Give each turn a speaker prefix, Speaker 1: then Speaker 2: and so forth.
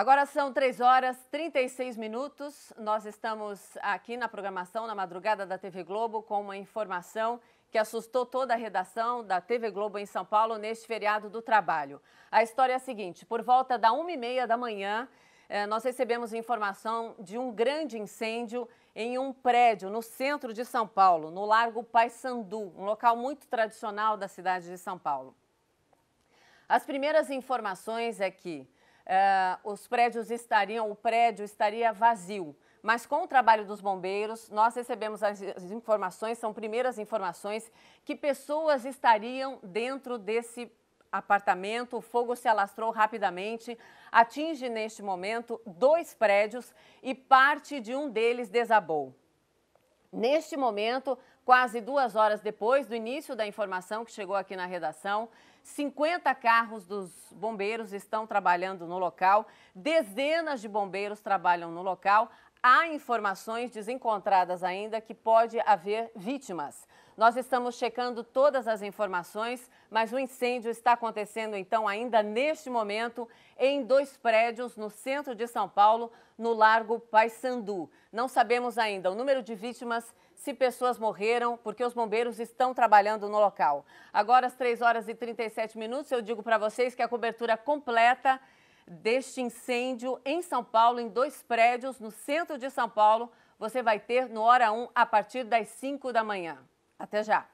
Speaker 1: Agora são 3 horas 36 minutos. Nós estamos aqui na programação, na madrugada da TV Globo, com uma informação que assustou toda a redação da TV Globo em São Paulo neste feriado do trabalho. A história é a seguinte: por volta da 1h30 da manhã, eh, nós recebemos informação de um grande incêndio em um prédio no centro de São Paulo, no Largo Paissandu, um local muito tradicional da cidade de São Paulo. As primeiras informações é que uh, os prédios estariam, o prédio estaria vazio. Mas com o trabalho dos bombeiros, nós recebemos as informações, são primeiras informações, que pessoas estariam dentro desse apartamento. O fogo se alastrou rapidamente, atinge neste momento dois prédios e parte de um deles desabou. Neste momento, Quase duas horas depois do início da informação que chegou aqui na redação, 50 carros dos bombeiros estão trabalhando no local, dezenas de bombeiros trabalham no local. Há informações desencontradas ainda que pode haver vítimas. Nós estamos checando todas as informações, mas o incêndio está acontecendo então ainda neste momento em dois prédios no centro de São Paulo, no Largo Paissandu. Não sabemos ainda o número de vítimas, se pessoas morreram, porque os bombeiros estão trabalhando no local. Agora às 3 horas e 37 minutos, eu digo para vocês que a cobertura completa deste incêndio em São Paulo, em dois prédios no centro de São Paulo. Você vai ter no Hora 1 a partir das 5 da manhã. Até já!